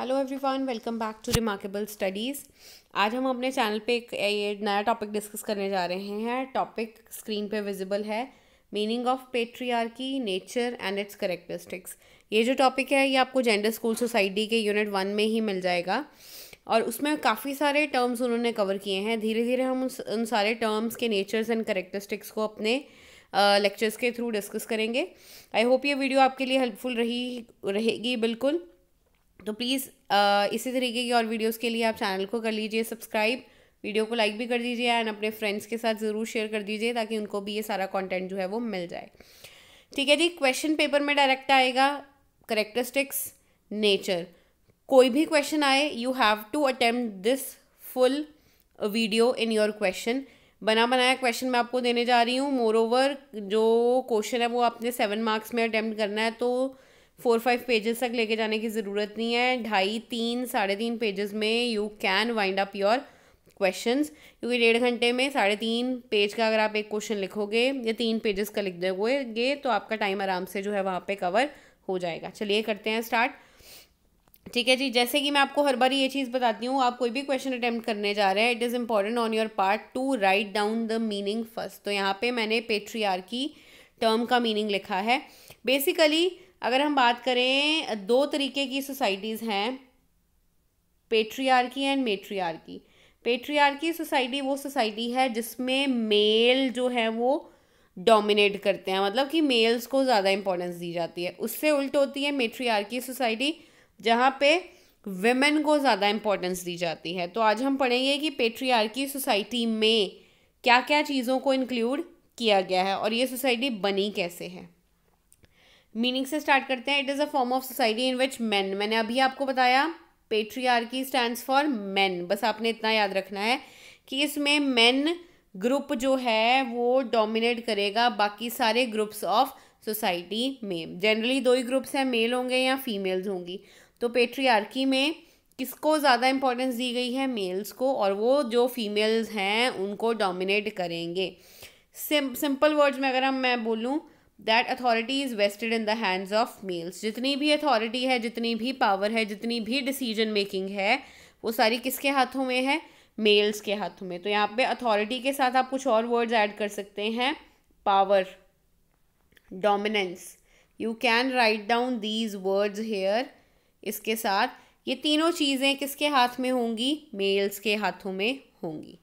hello everyone welcome back to remarkable studies आज हम अपने चैनल पे एक ये नया टॉपिक डिस्कस करने जा रहे हैं टॉपिक स्क्रीन पे विजिबल है meaning of patriarchy nature and its characteristics ये जो टॉपिक है ये आपको जेंडर स्कूल सोसाइटी के यूनिट वन में ही मिल जाएगा और उसमें काफ़ी सारे टर्म्स उन्होंने कवर किए हैं धीरे धीरे हम उन, उन सारे टर्म्स के नेचर्स एंड करेक्टरिस्टिक्स को अपने लेक्चर्स uh, के थ्रू डिस्कस करेंगे आई होप ये वीडियो आपके लिए हेल्पफुल रही रहेगी बिल्कुल तो प्लीज़ uh, इसी तरीके की और वीडियोस के लिए आप चैनल को कर लीजिए सब्सक्राइब वीडियो को लाइक भी कर दीजिए एंड अपने फ्रेंड्स के साथ ज़रूर शेयर कर दीजिए ताकि उनको भी ये सारा कंटेंट जो है वो मिल जाए ठीक है जी क्वेश्चन पेपर में डायरेक्ट आएगा करेक्टरिस्टिक्स नेचर कोई भी क्वेश्चन आए you have to attempt this full video in your question बना बनाया क्वेश्चन मैं आपको देने जा रही हूँ मोर ओवर जो क्वेश्चन है वो आपने सेवन मार्क्स में अटैम्प्ट करना है तो फोर फाइव पेजेस तक लेके जाने की ज़रूरत नहीं है ढाई तीन साढ़े तीन पेजेस में you can wind up your question क्योंकि डेढ़ घंटे में साढ़े तीन पेज का अगर आप एक क्वेश्चन लिखोगे या तीन पेजेस का लिख दोगे तो आपका टाइम आराम से जो है वहाँ पे कवर हो जाएगा चलिए करते हैं स्टार्ट ठीक है जी जैसे कि मैं आपको हर बार ये चीज़ बताती हूँ आप कोई भी क्वेश्चन अटैम्प्ट करने जा रहे हैं it is important on your part to write down the meaning first तो यहाँ पे मैंने पेट्रीआर की टर्म का मीनिंग लिखा है बेसिकली अगर हम बात करें दो तरीके की सोसाइटीज़ हैं patriarchy and matriarchy patriarchy society वो सोसाइटी है जिसमें मेल जो है वो डोमिनेट करते हैं मतलब कि मेल्स को ज़्यादा इम्पोर्टेंस दी जाती है उससे उल्ट होती है मेट्रियार्की सोसाइटी जहाँ पे वेमेन को ज़्यादा इम्पोर्टेंस दी जाती है तो आज हम पढ़ेंगे कि पेट्रियार्की सोसाइटी में क्या क्या चीज़ों को इंक्लूड किया गया है और ये सोसाइटी बनी कैसे है मीनिंग से स्टार्ट करते हैं it is a form of society in which man मैंने अभी आपको बताया पेट्रीआरकी स्टैंड फॉर मैन बस आपने इतना याद रखना है कि इसमें मैन ग्रुप जो है वो डोमिनेट करेगा बाकी सारे ग्रुप्स ऑफ सोसाइटी में जनरली दो ही ग्रुप्स हैं मेल होंगे या फीमेल्स होंगी तो पेट्रीआरकी में किसको ज़्यादा इंपॉर्टेंस दी गई है मेल्स को और वो जो फीमेल्स हैं उनको डोमिनेट करेंगे सिंपल वर्ड्स में अगर हम मैं बोलूँ that authority is vested in the hands of males जितनी भी अथॉरिटी है जितनी भी पावर है जितनी भी डिसीजन मेकिंग है वो सारी किसके हाथों में है मेल्स के हाथों में तो यहाँ पे अथॉरिटी के साथ आप कुछ और वर्ड्स ऐड कर सकते हैं power dominance you can write down these words here इसके साथ ये तीनों चीज़ें किसके हाथ में होंगी मेल्स के हाथों में होंगी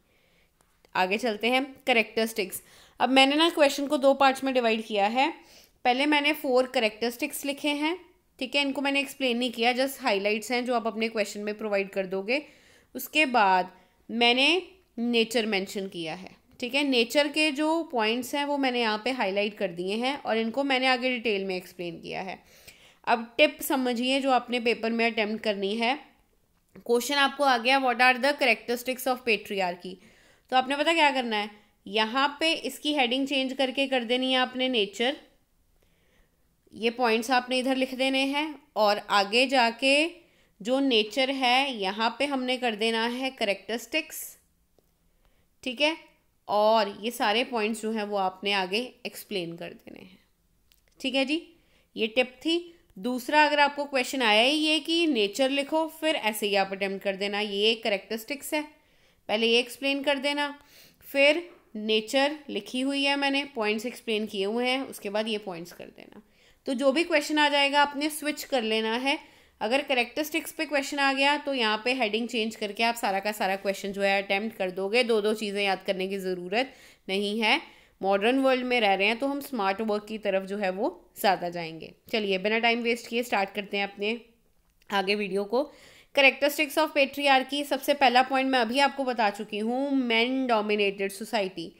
आगे चलते हैं करेक्टरिस्टिक्स अब मैंने ना क्वेश्चन को दो पार्ट्स में डिवाइड किया है पहले मैंने फोर करेक्टरिस्टिक्स लिखे हैं ठीक है इनको मैंने एक्सप्लेन नहीं किया जस्ट हाइलाइट्स हैं जो आप अपने क्वेश्चन में प्रोवाइड कर दोगे उसके बाद मैंने नेचर मेंशन किया है ठीक है नेचर के जो पॉइंट्स हैं वो मैंने यहाँ पे हाईलाइट कर दिए हैं और इनको मैंने आगे डिटेल में एक्सप्लेन किया है अब टिप समझिए जो आपने पेपर में अटैम्प्ट करनी है क्वेश्चन आपको आ गया what are the characteristics of patriarchy तो आपने पता क्या करना है यहाँ पे इसकी हेडिंग चेंज करके कर देनी है आपने नेचर ये पॉइंट्स आपने इधर लिख देने हैं और आगे जाके जो नेचर है यहाँ पे हमने कर देना है करेक्टरिस्टिक्स ठीक है और ये सारे पॉइंट्स जो हैं वो आपने आगे एक्सप्लेन कर देने हैं ठीक है जी ये टिप थी दूसरा अगर आपको क्वेश्चन आया ही ये कि नेचर लिखो फिर ऐसे ही आप अटैम्प्ट कर देना ये एक करेक्टरिस्टिक्स है पहले ये एक्सप्लेन कर देना फिर नेचर लिखी हुई है मैंने पॉइंट्स एक्सप्लेन किए हुए हैं उसके बाद ये पॉइंट्स कर देना तो जो भी क्वेश्चन आ जाएगा आपने स्विच कर लेना है अगर करेक्टरिस्टिक्स पे क्वेश्चन आ गया तो यहाँ पे हेडिंग चेंज करके आप सारा का सारा क्वेश्चन जो है अटैम्प्ट कर दोगे दो दो चीज़ें याद करने की ज़रूरत नहीं है मॉडर्न वर्ल्ड में रह रहे हैं तो हम स्मार्ट वर्क की तरफ जो है वो ज़्यादा जाएंगे चलिए बिना टाइम वेस्ट किए स्टार्ट करते हैं अपने आगे वीडियो को करेक्टरिस्टिक्स ऑफ की सबसे पहला पॉइंट मैं अभी आपको बता चुकी हूँ मैन डोमिनेटेड सोसाइटी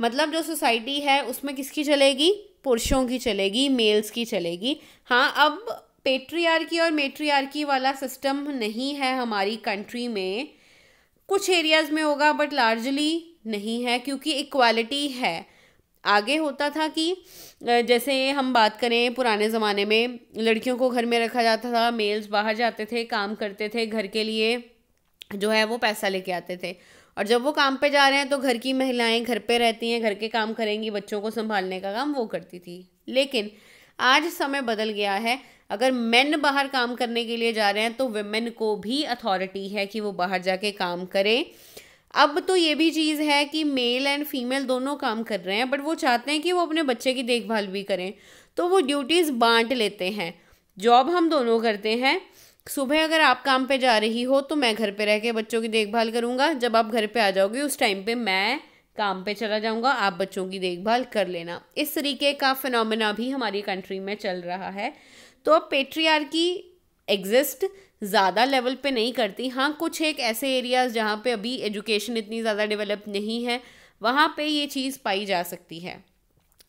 मतलब जो सोसाइटी है उसमें किसकी चलेगी पुरुषों की चलेगी मेल्स की चलेगी हाँ अब की और की वाला सिस्टम नहीं है हमारी कंट्री में कुछ एरियाज़ में होगा बट लार्जली नहीं है क्योंकि इक्वालिटी है आगे होता था कि जैसे हम बात करें पुराने ज़माने में लड़कियों को घर में रखा जाता था मेल्स बाहर जाते थे काम करते थे घर के लिए जो है वो पैसा लेके आते थे और जब वो काम पे जा रहे हैं तो घर की महिलाएं घर पे रहती हैं घर के काम करेंगी बच्चों को संभालने का काम वो करती थी लेकिन आज समय बदल गया है अगर मेन बाहर काम करने के लिए जा रहे हैं तो वेमेन को भी अथॉरिटी है कि वो बाहर जाके काम करें अब तो ये भी चीज़ है कि मेल एंड फीमेल दोनों काम कर रहे हैं बट वो चाहते हैं कि वो अपने बच्चे की देखभाल भी करें तो वो ड्यूटीज़ बांट लेते हैं जॉब हम दोनों करते हैं सुबह अगर आप काम पे जा रही हो तो मैं घर पे रह के बच्चों की देखभाल करूँगा जब आप घर पे आ जाओगे उस टाइम पे मैं काम पे चला जाऊँगा आप बच्चों की देखभाल कर लेना इस तरीके का फिनमिना भी हमारी कंट्री में चल रहा है तो अब पेट्रियार की एग्जिस्ट ज़्यादा लेवल पे नहीं करती हाँ कुछ एक ऐसे एरियाज़ जहाँ पे अभी एजुकेशन इतनी ज़्यादा डेवलप नहीं है वहाँ पे ये चीज़ पाई जा सकती है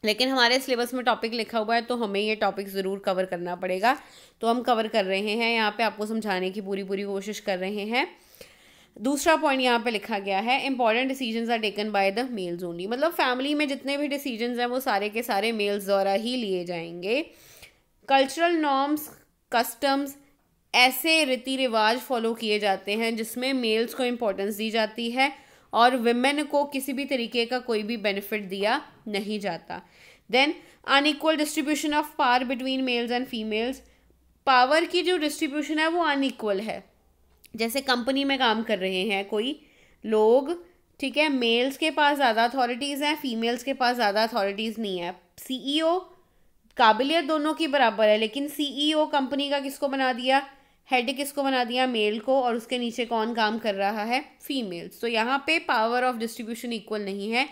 लेकिन हमारे सिलेबस में टॉपिक लिखा हुआ है तो हमें ये टॉपिक ज़रूर कवर करना पड़ेगा तो हम कवर कर रहे हैं यहाँ पे आपको समझाने की पूरी पूरी कोशिश कर रहे हैं दूसरा पॉइंट यहाँ पे लिखा गया है important decision are taken by the males only मतलब फैमिली में जितने भी डिसीजन हैं वो सारे के सारे मेल्स द्वारा ही लिए जाएंगे कल्चरल नॉर्म्स कस्टम्स ऐसे रीति रिवाज फॉलो किए जाते हैं जिसमें मेल्स को इम्पोर्टेंस दी जाती है और वेमेन को किसी भी तरीके का कोई भी बेनिफिट दिया नहीं जाता then unequal distribution of power between males and females power की जो डिस्ट्रीब्यूशन है वो अनइक्वल है जैसे कंपनी में काम कर रहे हैं कोई लोग ठीक है मेल्स के पास ज़्यादा अथॉरिटीज़ हैं फीमेल्स के पास ज़्यादा अथॉरिटीज़ नहीं है सीईओ काबिलियत दोनों की बराबर है लेकिन सीईओ कंपनी का किसको बना दिया हेड किसको बना दिया मेल को और उसके नीचे कौन काम कर रहा है फीमेल्स तो यहाँ पे पावर ऑफ डिस्ट्रीब्यूशन इक्वल नहीं है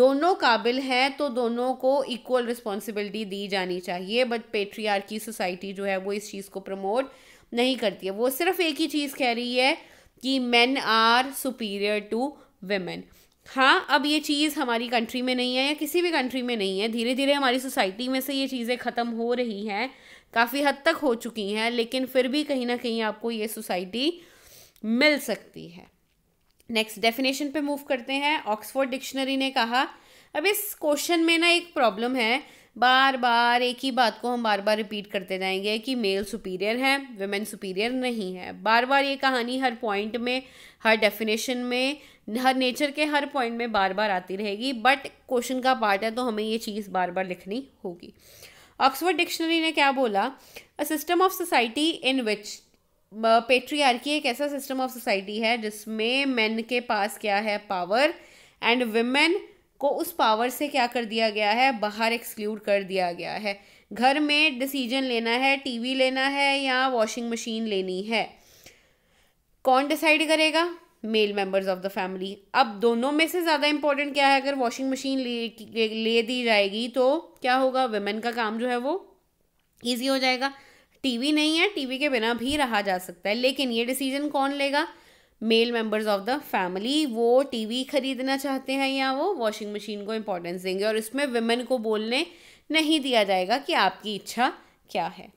दोनों काबिल हैं तो दोनों को इक्वल रिस्पॉन्सिबिलिटी दी जानी चाहिए बट पेट्रीआर की सोसाइटी जो है वो इस चीज़ को प्रमोट नहीं करती है वो सिर्फ एक ही चीज़ कह रही है कि men are superior to women हाँ अब ये चीज़ हमारी कंट्री में नहीं है या किसी भी कंट्री में नहीं है धीरे धीरे हमारी सोसाइटी में से ये चीज़ें ख़त्म हो रही हैं काफ़ी हद तक हो चुकी हैं लेकिन फिर भी कहीं ना कहीं आपको ये सोसाइटी मिल सकती है नेक्स्ट डेफिनेशन पे मूव करते हैं ऑक्सफोर्ड डिक्शनरी ने कहा अब इस क्वेश्चन में ना एक प्रॉब्लम है बार बार एक ही बात को हम बार बार रिपीट करते जाएंगे कि मेल सुपीरियर है वेमेन सुपीरियर नहीं है बार बार ये कहानी हर पॉइंट में हर डेफिनेशन में हर नेचर के हर पॉइंट में बार बार आती रहेगी बट क्वेश्चन का पार्ट है तो हमें ये चीज़ बार बार लिखनी होगी ऑक्सफर्ड डिक्शनरी ने क्या बोला a system of society in which patriarchy एक ऐसा सिस्टम ऑफ सोसाइटी है जिसमें मेन के पास क्या है पावर एंड वुमेन को उस पावर से क्या कर दिया गया है बाहर एक्सक्लूड कर दिया गया है घर में डिसीजन लेना है टीवी लेना है या वॉशिंग मशीन लेनी है कौन डिसाइड करेगा male members of the family अब दोनों में से ज़्यादा इम्पोर्टेंट क्या है अगर वॉशिंग मशीन ले, ले दी जाएगी तो क्या होगा वेमेन का काम जो है वो ईजी हो जाएगा टीवी नहीं है टीवी के बिना भी रहा जा सकता है लेकिन ये डिसीजन कौन लेगा male members of the family वो टीवी खरीदना चाहते हैं या वो वॉशिंग मशीन को इम्पोर्टेंस देंगे और इसमें वेमेन को बोलने नहीं दिया जाएगा कि आपकी इच्छा क्या है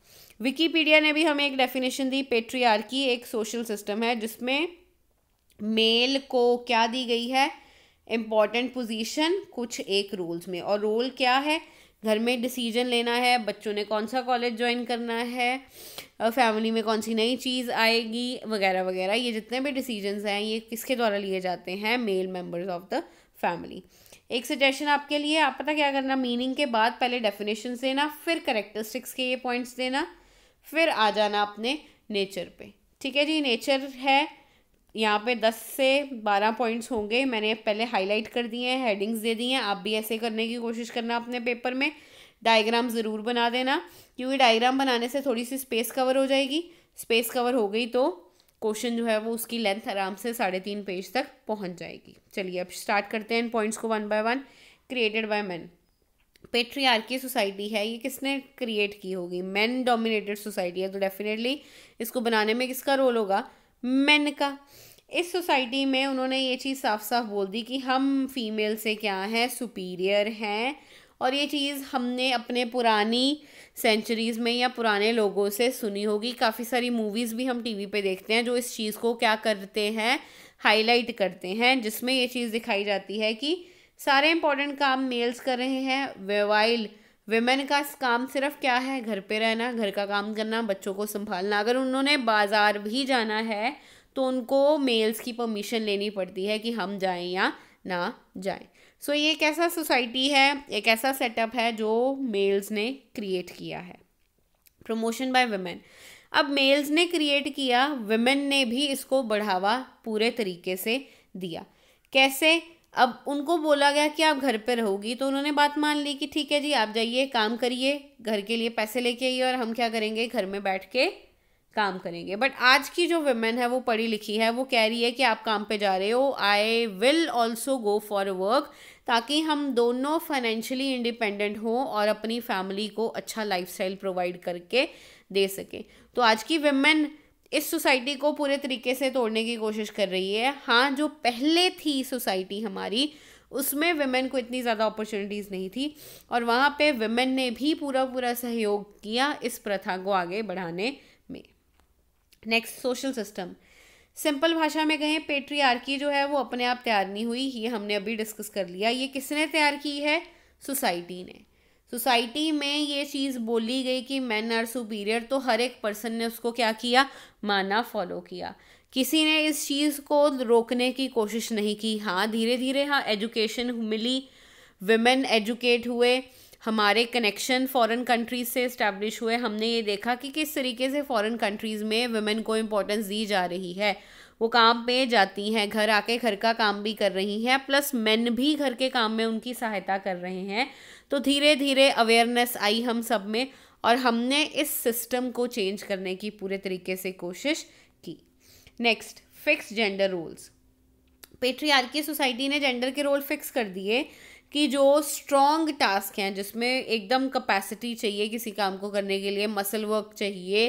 विकीपीडिया ने भी हमें एक डेफिनेशन दी पेट्रियार्की एक सोशल सिस्टम है जिसमें मेल को क्या दी गई है इम्पॉर्टेंट पोजीशन कुछ एक रोल्स में और रोल क्या है घर में डिसीजन लेना है बच्चों ने कौन सा कॉलेज ज्वाइन करना है फैमिली में कौन सी नई चीज़ आएगी वगैरह वगैरह ये जितने भी डिसीजंस हैं ये किसके द्वारा लिए जाते हैं male members of the family एक सजेशन आपके लिए आप पता क्या करना मीनिंग के बाद पहले डेफिनेशन देना फिर करेक्टरिस्टिक्स के ये पॉइंट्स देना फिर आ जाना अपने नेचर पे ठीक है जी नेचर है यहाँ पे दस से बारह पॉइंट्स होंगे मैंने पहले हाईलाइट कर दिए हैं हेडिंग्स दे दी हैं आप भी ऐसे करने की कोशिश करना अपने पेपर में डायग्राम ज़रूर बना देना क्योंकि डायग्राम बनाने से थोड़ी सी स्पेस कवर हो जाएगी स्पेस कवर हो गई तो क्वेश्चन जो है वो उसकी लेंथ आराम से साढ़े तीन पेज तक पहुंच जाएगी चलिए अब स्टार्ट करते हैं इन पॉइंट्स को one by one created by man patriarchy society है ये किसने क्रिएट की होगी मैन डोमिनेटेड सोसाइटी है तो डेफिनेटली इसको बनाने में किसका रोल होगा मैन का इस सोसाइटी में उन्होंने ये चीज़ साफ साफ बोल दी कि हम फीमेल से क्या हैं सुपीरियर हैं और ये चीज़ हमने अपने पुरानी सेंचुरीज़ में या पुराने लोगों से सुनी होगी काफ़ी सारी मूवीज़ भी हम टीवी पे देखते हैं जो इस चीज़ को क्या करते हैं हाईलाइट करते हैं जिसमें ये चीज़ दिखाई जाती है कि सारे इंपॉर्टेंट काम मेल्स कर रहे हैं वेवाइल वेमेन का काम सिर्फ क्या है घर पे रहना घर का काम करना बच्चों को संभालना अगर उन्होंने बाज़ार भी जाना है तो उनको मेल्स की परमिशन लेनी पड़ती है कि हम जाएं या ना जाएं सो so, ये एक ऐसा सोसाइटी है एक ऐसा सेटअप है जो मेल्स ने क्रिएट किया है प्रमोशन बाय वेमेन अब मेल्स ने क्रिएट किया वेमेन ने भी इसको बढ़ावा पूरे तरीके से दिया कैसे अब उनको बोला गया कि आप घर पर रहोगी तो उन्होंने बात मान ली कि ठीक है जी आप जाइए काम करिए घर के लिए पैसे लेके आइए और हम क्या करेंगे घर में बैठ के काम करेंगे बट आज की जो वेमेन है वो पढ़ी लिखी है वो कह रही है कि आप काम पे जा रहे हो I will also go for work ताकि हम दोनों फाइनेंशियली इंडिपेंडेंट हों और अपनी फैमिली को अच्छा लाइफ प्रोवाइड करके दे सकें तो आज की वेमेन इस सोसाइटी को पूरे तरीके से तोड़ने की कोशिश कर रही है हाँ जो पहले थी सोसाइटी हमारी उसमें वेमेन को इतनी ज़्यादा अपॉर्चुनिटीज़ नहीं थी और वहाँ पे वेमेन ने भी पूरा पूरा सहयोग किया इस प्रथा को आगे बढ़ाने में नेक्स्ट सोशल सिस्टम सिंपल भाषा में कहें पेट्रियार्की जो है वो अपने आप तैयार नहीं हुई ये हमने अभी डिस्कस कर लिया ये किसने तैयार की है सोसाइटी ने सोसाइटी में ये चीज़ बोली गई कि मैन आर सुपीरियर तो हर एक पर्सन ने उसको क्या किया माना फॉलो किया किसी ने इस चीज़ को रोकने की कोशिश नहीं की हाँ धीरे धीरे हाँ एजुकेशन मिली वेमेन एजुकेट हुए हमारे कनेक्शन फॉरेन कंट्रीज से इस्टेब्लिश हुए हमने ये देखा कि किस तरीके से फॉरेन कंट्रीज़ में वेमेन को इम्पोर्टेंस दी जा रही है वो काम पे जाती हैं घर आके घर का काम भी कर रही हैं प्लस मेन भी घर के काम में उनकी सहायता कर रहे हैं तो धीरे धीरे अवेयरनेस आई हम सब में और हमने इस सिस्टम को चेंज करने की पूरे तरीके से कोशिश की next fix gender roles patriarchy society ने जेंडर के रोल फिक्स कर दिए कि जो स्ट्रॉन्ग टास्क हैं जिसमें एकदम कैपेसिटी चाहिए किसी काम को करने के लिए मसल वर्क चाहिए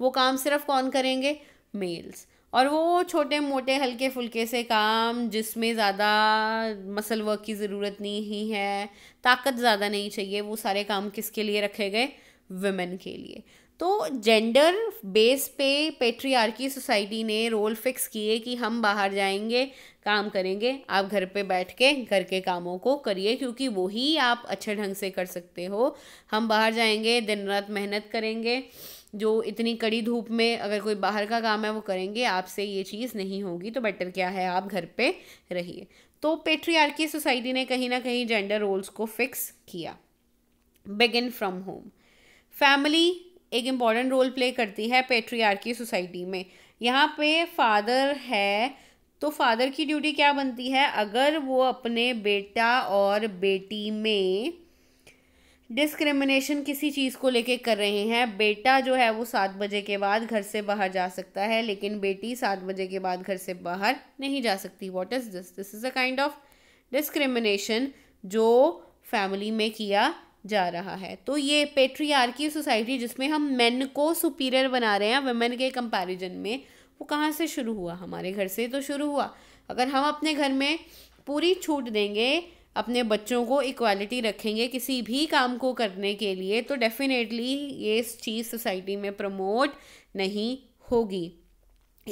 वो काम सिर्फ कौन करेंगे मेल्स और वो छोटे मोटे हल्के फुल्के से काम जिसमें ज़्यादा मसल वर्क की ज़रूरत नहीं है ताकत ज़्यादा नहीं चाहिए वो सारे काम किसके लिए रखे गए वुमेन के लिए तो जेंडर बेस पे पेट्रीआर्की सोसाइटी ने रोल फिक्स किए कि हम बाहर जाएंगे काम करेंगे आप घर पे बैठ के घर के कामों को करिए क्योंकि वही आप अच्छे ढंग से कर सकते हो हम बाहर जाएंगे दिन रात मेहनत करेंगे जो इतनी कड़ी धूप में अगर कोई बाहर का काम है वो करेंगे आपसे ये चीज़ नहीं होगी तो बेटर क्या है आप घर पे रहिए तो पेट्रियार्की सोसाइटी ने कहीं ना कहीं जेंडर रोल्स को फिक्स किया बिगिन फ्रॉम होम फैमिली एक इम्पॉर्टेंट रोल प्ले करती है पेट्रियार्की सोसाइटी में यहाँ पे फादर है तो फादर की ड्यूटी क्या बनती है अगर वो अपने बेटा और बेटी में डिस्क्रिमिनेशन किसी चीज़ को लेके कर रहे हैं बेटा जो है वो सात बजे के बाद घर से बाहर जा सकता है लेकिन बेटी सात बजे के बाद घर से बाहर नहीं जा सकती what is this this is a kind of discrimination जो फैमिली में किया जा रहा है तो ये पेट्रीआर्की सोसाइटी जिसमें हम मेन को सुपीरियर बना रहे हैं वेमेन के कंपैरिजन में वो कहाँ से शुरू हुआ हमारे घर से तो शुरू हुआ अगर हम अपने घर में पूरी छूट देंगे अपने बच्चों को इक्वालिटी रखेंगे किसी भी काम को करने के लिए तो डेफिनेटली ये चीज़ सोसाइटी में प्रमोट नहीं होगी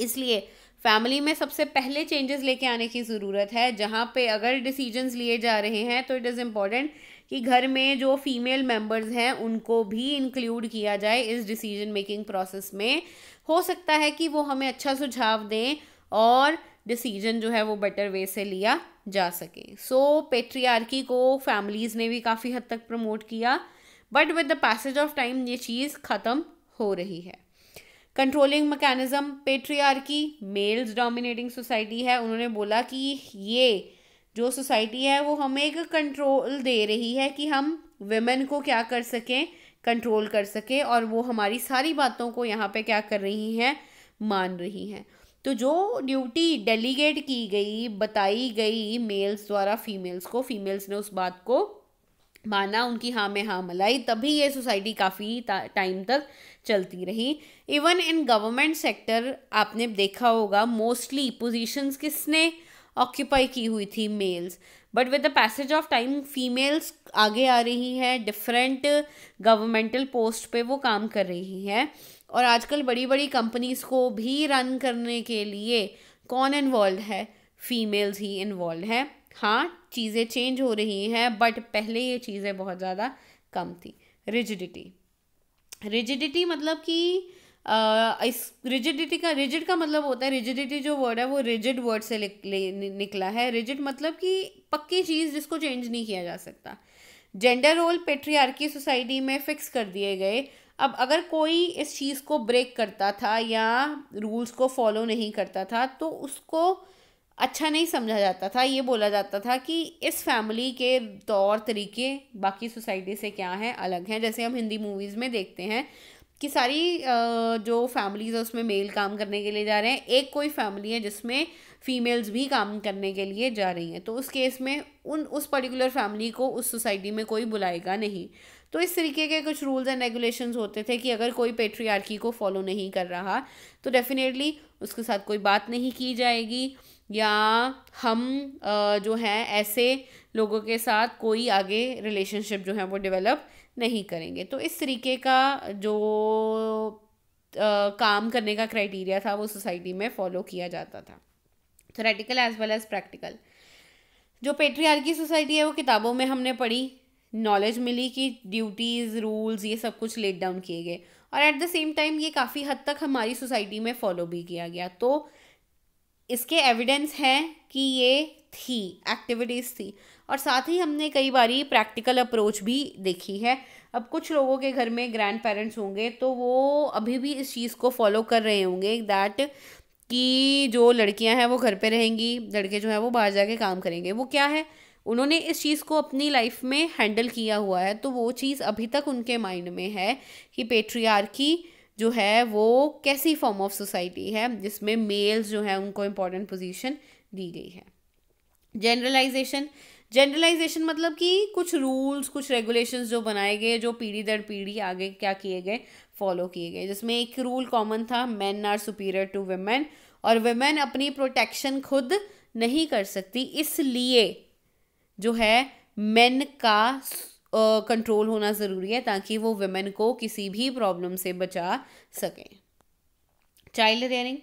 इसलिए फैमिली में सबसे पहले चेंजेस लेके आने की ज़रूरत है जहाँ पे अगर डिसीजंस लिए जा रहे हैं तो इट इज़ इम्पॉर्टेंट कि घर में जो फीमेल मेंबर्स हैं उनको भी इंक्लूड किया जाए इस डिसीजन मेकिंग प्रोसेस में हो सकता है कि वो हमें अच्छा सुझाव दें और डिसीजन जो है वो बेटर वे से लिया जा सके सो so, पेट्रियार्की को फैमिलीज़ ने भी काफ़ी हद तक प्रमोट किया but with the passage of time ये चीज़ ख़त्म हो रही है controlling mechanism patriarchy males dominating society है उन्होंने बोला कि ये जो सोसाइटी है वो हमें एक कंट्रोल दे रही है कि हम वेमेन को क्या कर सकें कंट्रोल कर सकें और वो हमारी सारी बातों को यहाँ पे क्या कर रही हैं मान रही हैं तो जो ड्यूटी डेलीगेट की गई बताई गई मेल्स द्वारा फीमेल्स को फीमेल्स ने उस बात को माना उनकी हाँ में हाँ मलाई तभी ये सोसाइटी काफ़ी टाइम तक चलती रही इवन इन गवर्नमेंट सेक्टर आपने देखा होगा मोस्टली पोजीशंस किसने ऑक्यूपाई की हुई थी males but with the passage of time females आगे आ रही हैं डिफरेंट गवर्नमेंटल पोस्ट पे वो काम कर रही हैं और आजकल बड़ी बड़ी कंपनीज को भी रन करने के लिए कौन इन्वॉल्व है फीमेल्स ही इन्वॉल्व हैं हाँ चीज़ें चेंज हो रही हैं बट पहले ये चीज़ें बहुत ज़्यादा कम थी रिजिडिटी रिजिडिटी मतलब कि इस रिजिडिटी का रिजिड का मतलब होता है रिजिडिटी जो वर्ड है वो रिजिड वर्ड से निकला है रिजिड मतलब कि पक्की चीज़ जिसको चेंज नहीं किया जा सकता जेंडर रोल पेट्रियार्की सोसाइटी में फिक्स कर दिए गए अब अगर कोई इस चीज़ को ब्रेक करता था या रूल्स को फॉलो नहीं करता था तो उसको अच्छा नहीं समझा जाता था ये बोला जाता था कि इस फैमिली के तौर तरीके बाकी सोसाइटी से क्या हैं अलग हैं जैसे हम हिंदी मूवीज़ में देखते हैं कि सारी जो फैमिलीज़ है उसमें मेल काम करने के लिए जा रहे हैं एक कोई फैमिली है जिसमें फीमेल्स भी काम करने के लिए जा रही हैं तो उस केस में उन उस पर्टिकुलर फैमिली को उस सोसाइटी में कोई बुलाएगा नहीं तो इस तरीके के कुछ रूल्स एंड रेगुलेशंस होते थे कि अगर कोई पेट्रीआर्की को फॉलो नहीं कर रहा तो डेफिनेटली उसके साथ कोई बात नहीं की जाएगी या हम जो हैं ऐसे लोगों के साथ कोई आगे रिलेशनशिप जो है वो डेवलप नहीं करेंगे तो इस तरीके का जो आ, काम करने का क्राइटेरिया था वो सोसाइटी में फॉलो किया जाता था theoretical as well as practical जो पेट्रियार की सोसाइटी है वो किताबों में हमने पढ़ी नॉलेज मिली कि ड्यूटीज़ रूल्स ये सब कुछ लेट डाउन किए गए और एट द सेम टाइम ये काफ़ी हद तक हमारी सोसाइटी में फॉलो भी किया गया तो इसके एविडेंस हैं कि ये थी एक्टिविटीज़ थी और साथ ही हमने कई बारी प्रैक्टिकल अप्रोच भी देखी है अब कुछ लोगों के घर में ग्रैंड पेरेंट्स होंगे तो वो अभी भी इस चीज़ को फॉलो कर रहे होंगे दैट कि जो लड़कियां हैं वो घर पे रहेंगी लड़के जो हैं वो बाहर जाके काम करेंगे वो क्या है उन्होंने इस चीज़ को अपनी लाइफ में हैंडल किया हुआ है तो वो चीज़ अभी तक उनके माइंड में है कि पेट्रियार्की जो है वो कैसी फॉर्म ऑफ सोसाइटी है जिसमें मेल्स जो है उनको इम्पोर्टेंट पोजीशन दी गई है जनरलाइजेशन जनरलाइजेशन मतलब कि कुछ रूल्स कुछ रेगुलेशंस जो बनाए गए जो पीढ़ी दर पीढ़ी आगे क्या किए गए फॉलो किए गए जिसमें एक रूल कॉमन था man are superior to women और वेमेन अपनी प्रोटेक्शन खुद नहीं कर सकती इसलिए जो है मेन का कंट्रोल uh, होना ज़रूरी है ताकि वो वेमेन को किसी भी प्रॉब्लम से बचा सकें चाइल्ड रेयरिंग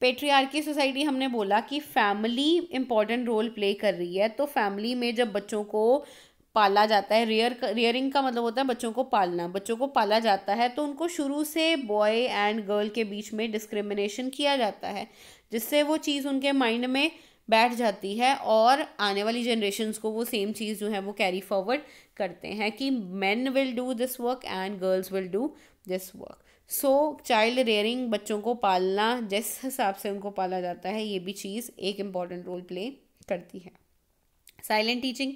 पेट्रियार्की सोसाइटी हमने बोला कि फैमिली इम्पॉर्टेंट रोल प्ले कर रही है तो फैमिली में जब बच्चों को पाला जाता है रियर रियरिंग का मतलब होता है बच्चों को पालना बच्चों को पाला जाता है तो उनको शुरू से बॉय एंड गर्ल के बीच में डिस्क्रिमिनेशन किया जाता है जिससे वो चीज़ उनके माइंड में बैठ जाती है और आने वाली जनरेशन को वो सेम चीज़ जो है वो कैरी फॉरवर्ड करते हैं कि man will do this work and girls will do this work so child rearing बच्चों को पालना जिस हिसाब से उनको पाला जाता है ये भी चीज़ एक इम्पॉर्टेंट रोल प्ले करती है साइलेंट टीचिंग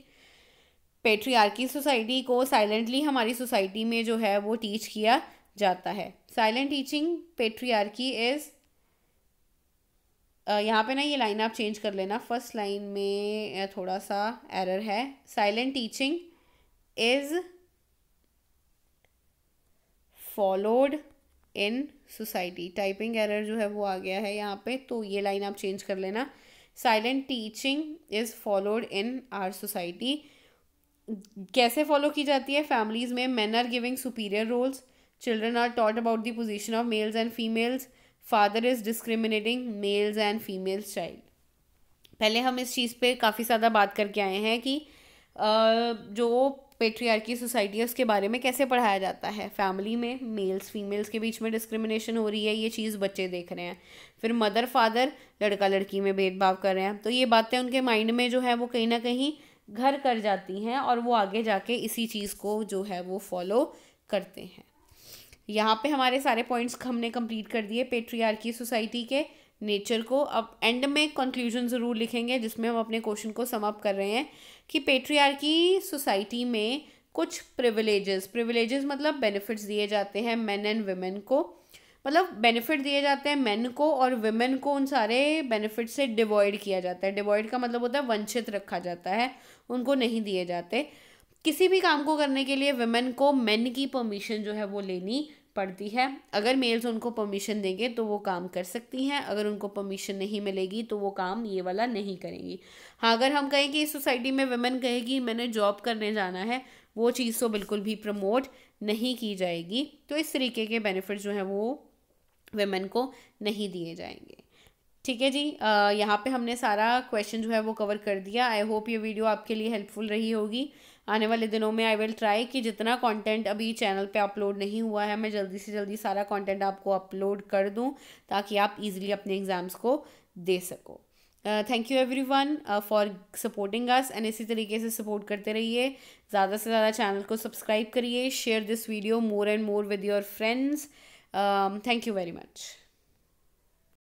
पेट्रियार्की सोसाइटी को साइलेंटली हमारी सोसाइटी में जो है वो टीच किया जाता है साइलेंट टीचिंग पेट्रियार्की इज़ यहाँ पे ना ये लाइन आप चेंज कर लेना फर्स्ट लाइन में थोड़ा सा एरर है silent teaching is followed in society typing error जो है वो आ गया है यहाँ पे तो ये लाइन आप चेंज कर लेना silent teaching is followed in our society कैसे फॉलो की जाती है फैमिलीज में man are giving superior roles children are taught about the position of males and females father is discriminating males and females child पहले हम इस चीज़ पे काफ़ी ज़्यादा बात करके आए हैं कि जो पेट्रियार्की सोसाइटी है उसके बारे में कैसे पढ़ाया जाता है फैमिली में मेल्स फीमेल्स के बीच में डिस्क्रिमिनेशन हो रही है ये चीज़ बच्चे देख रहे हैं फिर मदर फादर लड़का लड़की में भेदभाव कर रहे हैं तो ये बातें उनके माइंड में जो है वो कहीं ना कहीं घर कर जाती हैं और वो आगे जाके इसी चीज़ को जो है वो फॉलो करते हैं यहाँ पे हमारे सारे पॉइंट्स हमने कंप्लीट कर दिए पेट्रियार्की सोसाइटी के नेचर को अब एंड में कंक्लूजन ज़रूर लिखेंगे जिसमें हम अपने क्वेश्चन को समाप्त कर रहे हैं कि पेट्रियार्की सोसाइटी में कुछ प्रिविलेजेस प्रिविलेजेस मतलब बेनिफिट्स दिए जाते हैं मेन एंड वेमेन को मतलब बेनिफिट दिए जाते हैं मेन को और वेमेन को उन सारे बेनिफिट से डिवॉइड किया जाता है डिवॉइड का मतलब होता है वंचित रखा जाता है उनको नहीं दिए जाते किसी भी काम को करने के लिए वेमेन को मेन की परमिशन जो है वो लेनी पड़ती है अगर मेल्स उनको परमिशन देंगे तो वो काम कर सकती हैं अगर उनको परमिशन नहीं मिलेगी तो वो काम ये वाला नहीं करेंगी हाँ अगर हम कहें कि इस सोसाइटी में वेमेन कहेगी मैंने जॉब करने जाना है वो चीज़ तो बिल्कुल भी प्रमोट नहीं की जाएगी तो इस तरीके के बेनिफिट जो हैं वो वेमेन को नहीं दिए जाएंगे ठीक है जी यहाँ पे हमने सारा क्वेश्चन जो है वो कवर कर दिया आई होप ये वीडियो आपके लिए हेल्पफुल रही होगी आने वाले दिनों में आई विल ट्राई कि जितना कंटेंट अभी चैनल पे अपलोड नहीं हुआ है मैं जल्दी से जल्दी सारा कंटेंट आपको अपलोड कर दूं ताकि आप इजीली अपने एग्ज़ाम्स को दे सको thank you everyone for supporting us and इसी तरीके से सपोर्ट करते रहिए ज़्यादा से ज़्यादा चैनल को सब्सक्राइब करिए share this video more and more with your friends thank you very much